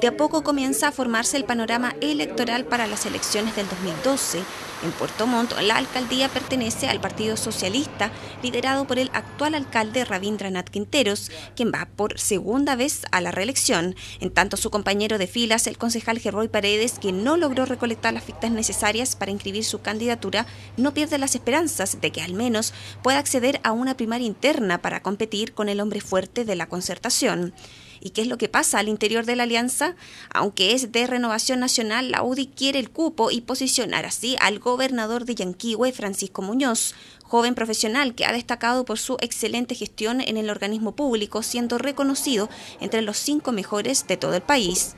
De a poco comienza a formarse el panorama electoral para las elecciones del 2012. En Puerto Montt, la alcaldía pertenece al Partido Socialista, liderado por el actual alcalde Rabindranath Quinteros, quien va por segunda vez a la reelección. En tanto, su compañero de filas, el concejal Gerroy Paredes, que no logró recolectar las fictas necesarias para inscribir su candidatura, no pierde las esperanzas de que al menos pueda acceder a una primaria interna para competir con el hombre fuerte de la concertación. ¿Y qué es lo que pasa al interior de la alianza? Aunque es de renovación nacional, la UDI quiere el cupo y posicionar así al gobernador de Yanquihue, Francisco Muñoz, joven profesional que ha destacado por su excelente gestión en el organismo público, siendo reconocido entre los cinco mejores de todo el país.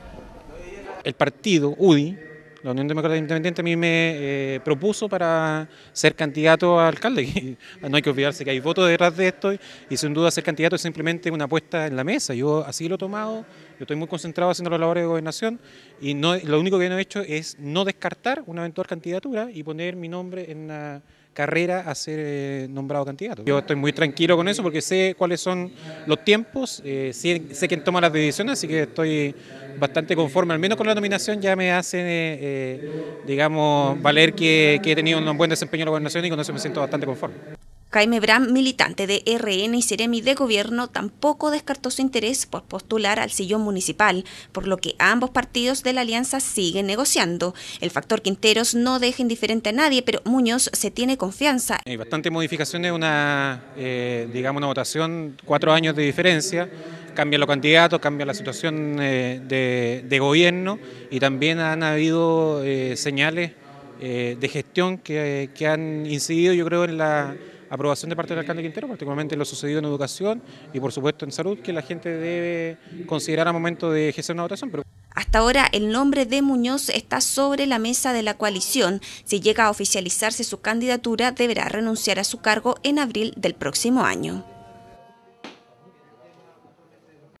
El partido UDI la Unión Democrática Independiente a mí me eh, propuso para ser candidato a alcalde. no hay que olvidarse que hay votos detrás de esto y sin duda ser candidato es simplemente una apuesta en la mesa. Yo así lo he tomado yo estoy muy concentrado haciendo las labores de gobernación y no, lo único que no he hecho es no descartar una eventual candidatura y poner mi nombre en la carrera a ser eh, nombrado candidato. Yo estoy muy tranquilo con eso porque sé cuáles son los tiempos, eh, sé, quién toma las decisiones, así que estoy bastante conforme, al menos con la nominación ya me hace, eh, digamos, valer que he tenido un buen desempeño en la gobernación y con eso me siento bastante conforme. Jaime Bram, militante de RN y Seremi de Gobierno, tampoco descartó su interés por postular al sillón municipal, por lo que ambos partidos de la alianza siguen negociando. El factor Quinteros no deja indiferente a nadie, pero Muñoz se tiene confianza. Hay bastantes modificaciones, una, eh, digamos, una votación, cuatro años de diferencia cambian los candidatos, cambia la situación eh, de, gobierno y también han habido eh, señales de gestión que, han incidido yo creo en la, aprobación de parte del alcalde Quintero, particularmente lo sucedido en educación y por supuesto en salud, que la gente debe considerar a momento de ejercer una votación. Pero... Hasta ahora el nombre de Muñoz está sobre la mesa de la coalición. Si llega a oficializarse su candidatura, deberá renunciar a su cargo en abril del próximo año.